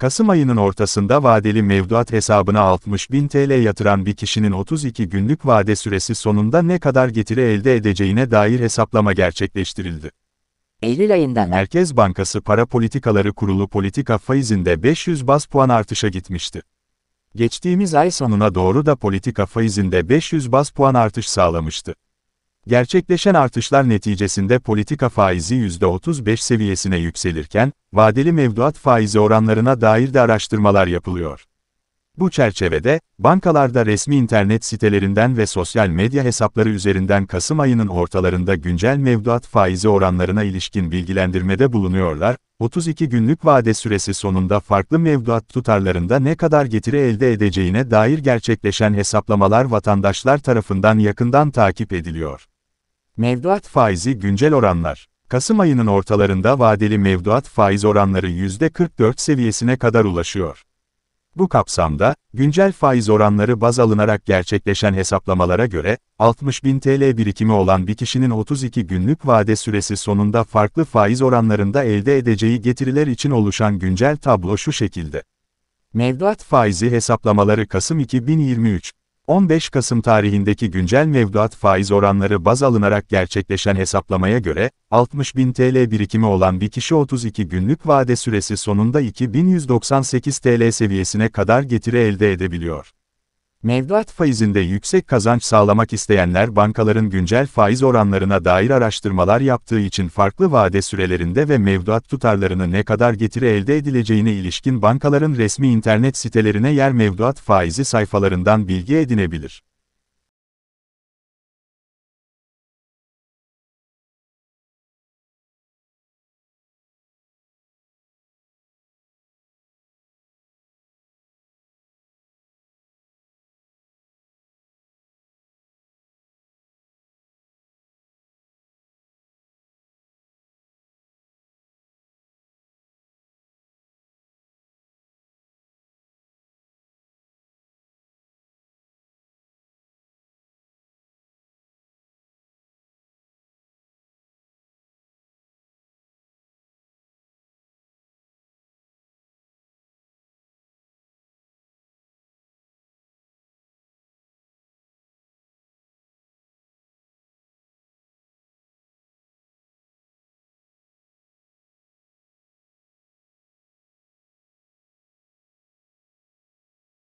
Kasım ayının ortasında vadeli mevduat hesabına 60 bin TL yatıran bir kişinin 32 günlük vade süresi sonunda ne kadar getiri elde edeceğine dair hesaplama gerçekleştirildi. Eylül ayından Merkez Bankası Para Politikaları Kurulu politika faizinde 500 bas puan artışa gitmişti. Geçtiğimiz ay sonuna doğru da politika faizinde 500 bas puan artış sağlamıştı. Gerçekleşen artışlar neticesinde politika faizi %35 seviyesine yükselirken, vadeli mevduat faizi oranlarına dair de araştırmalar yapılıyor. Bu çerçevede, bankalarda resmi internet sitelerinden ve sosyal medya hesapları üzerinden Kasım ayının ortalarında güncel mevduat faizi oranlarına ilişkin bilgilendirmede bulunuyorlar, 32 günlük vade süresi sonunda farklı mevduat tutarlarında ne kadar getiri elde edeceğine dair gerçekleşen hesaplamalar vatandaşlar tarafından yakından takip ediliyor. Mevduat faizi güncel oranlar. Kasım ayının ortalarında vadeli mevduat faiz oranları %44 seviyesine kadar ulaşıyor. Bu kapsamda, güncel faiz oranları baz alınarak gerçekleşen hesaplamalara göre, 60.000 TL birikimi olan bir kişinin 32 günlük vade süresi sonunda farklı faiz oranlarında elde edeceği getiriler için oluşan güncel tablo şu şekilde. Mevduat faizi hesaplamaları Kasım 2023, 15 Kasım tarihindeki güncel mevduat faiz oranları baz alınarak gerçekleşen hesaplamaya göre, 60.000 TL birikimi olan bir kişi 32 günlük vade süresi sonunda 2198 TL seviyesine kadar getiri elde edebiliyor. Mevduat faizinde yüksek kazanç sağlamak isteyenler bankaların güncel faiz oranlarına dair araştırmalar yaptığı için farklı vade sürelerinde ve mevduat tutarlarını ne kadar getiri elde edileceğine ilişkin bankaların resmi internet sitelerine yer mevduat faizi sayfalarından bilgi edinebilir.